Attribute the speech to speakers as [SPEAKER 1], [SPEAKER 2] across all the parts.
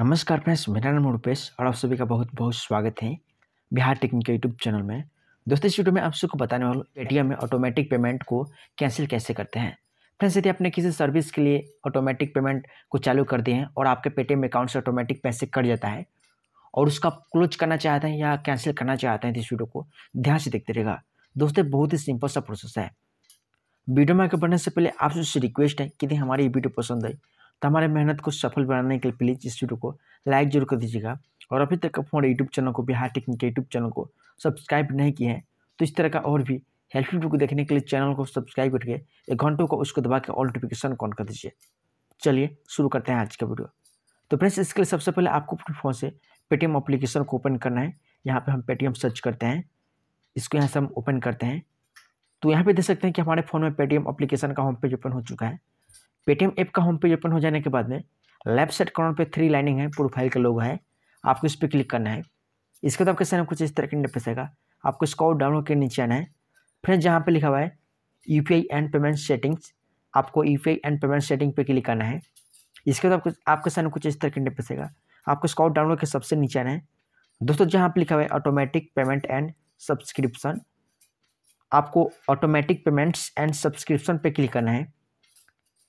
[SPEAKER 1] नमस्कार फ्रेंड्स मेरा नाम रूपेश और आप सभी का बहुत बहुत स्वागत है बिहार टेक्निकल यूट्यूब चैनल में दोस्तों इस वीडियो में आप सबको बताने वाला एटीएम में ऑटोमेटिक पेमेंट को कैंसिल कैसे करते हैं फ्रेंड्स यदि आपने किसी सर्विस के लिए ऑटोमेटिक पेमेंट को चालू कर दिए हैं और आपके पेटीएम अकाउंट से ऑटोमेटिक पैसे कट जाता है और उसका क्लोज करना चाहते हैं या कैंसिल करना चाहते हैं इस वीडियो को ध्यान से देखते रहेगा दोस्तों बहुत ही सिंपल सा प्रोसेस है वीडियो में आगे बढ़ने से पहले आपसे रिक्वेस्ट है कि हमारी ये वीडियो पसंद आई तो हमारे मेहनत को सफल बनाने के लिए प्लीज़ इस वीडियो को लाइक जरूर कर दीजिएगा और अभी तक आप हमारे यूट्यूब चैनल को बिहार टेक्निक के यूट्यूब चैनल को सब्सक्राइब नहीं किए हैं तो इस तरह का और भी हेल्पफुल वीडियो को देखने के लिए चैनल को सब्सक्राइब करके एक घंटों को उसको दबा के ऑल नोटिफिकेशन ऑन कर दीजिए चलिए शुरू करते हैं आज का वीडियो तो फ्रेंड्स इसके लिए सबसे पहले आपको अपने फ़ोन से पेटीएम अप्लीकेशन को ओपन करना है यहाँ पर हम पेटीएम सर्च करते हैं इसको यहाँ से हम ओपन करते हैं तो यहाँ पे देख सकते हैं कि हमारे फ़ोन में पेटीएम अप्लीकेशन का होम पेज ओपन हो चुका है पेटीएम ऐप का होम पेज ओपन हो जाने के बाद में लेफ्ट साइड कॉर्नर पे थ्री लाइनिंग है प्रोफाइल का लोगो है आपको इस पर क्लिक करना है इसके बाद आपके सामने कुछ इस तरह के इंटरफेस आएगा आपको इसको डाउनलोड के नीचे आना है फिर जहाँ पे लिखा हुआ है U P I and payment settings आपको U P I and payment setting पे क्लिक करना है इसके बाद आपको आपके सामने कुछ इस तरह के इंटरफेस आएगा आपको स्कॉट डाउनलोड के सबसे नीचे आना है दोस्तों जहाँ पर लिखा हुआ है ऑटोमेटिक पेमेंट एंड सब्सक्रिप्शन आपको ऑटोमेटिक पेमेंट्स एंड सब्सक्रिप्शन पर क्लिक करना है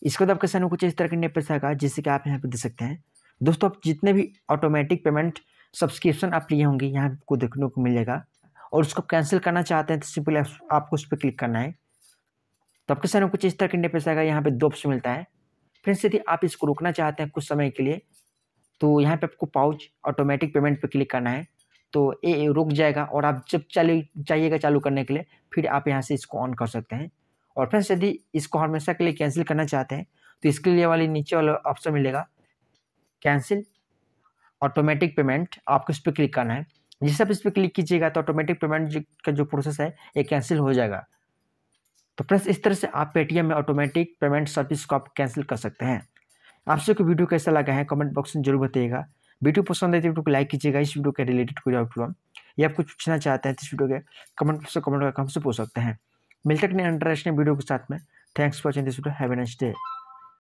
[SPEAKER 1] इसके बाद तो आपके सामने कुछ इस तरह के नए पैसा आएगा जिससे कि आप यहाँ पर दे सकते हैं दोस्तों आप जितने भी ऑटोमेटिक पेमेंट सब्सक्रिप्शन आप लिए होंगे यहाँ आपको देखने को मिल जाएगा और उसको कैंसिल करना चाहते हैं तो सिंपल आपको उस पर क्लिक करना है तो आपके सामने कुछ इस तरह के नए पैसा आएगा यहाँ पर दो ऑप्शन मिलता है फ्रेंड्स यदि आप इसको रोकना चाहते हैं कुछ समय के लिए तो यहाँ पर आपको पाउच ऑटोमेटिक पेमेंट पर क्लिक करना है तो ये रुक जाएगा और आप जब चालू चाहिएगा चालू करने के लिए फिर आप यहाँ से इसको ऑन कर सकते हैं और फ्रेंड्स यदि इसको हमेशा के लिए कैंसिल करना चाहते हैं तो इसके लिए वाली नीचे वाला ऑप्शन मिलेगा कैंसिल ऑटोमेटिक पेमेंट आपको इस पर क्लिक करना है जिससे आप इस पर क्लिक कीजिएगा तो ऑटोमेटिक पेमेंट का जो प्रोसेस है ये कैंसिल हो जाएगा तो फ्रेंड्स इस तरह से आप पेटीएम में ऑटोमेटिक पेमेंट सर्विस को आप कैंसिल कर सकते हैं आप सबको वीडियो कैसा लगा है कमेंट बॉक्स में जरूर बताइएगा वीडियो पसंद आए तो वीडियो को लाइक कीजिएगा इस वीडियो के रिलेटेड कोई डाउट प्रॉब्लम या आप कुछ पूछना चाहते हैं तो इस वीडियो के कमेंट बॉक्स कमेंट करके हमसे पूछ सकते हैं मिलते हैं अंतर्राष्ट्रीय वीडियो के साथ में thanks for watching this video have a next day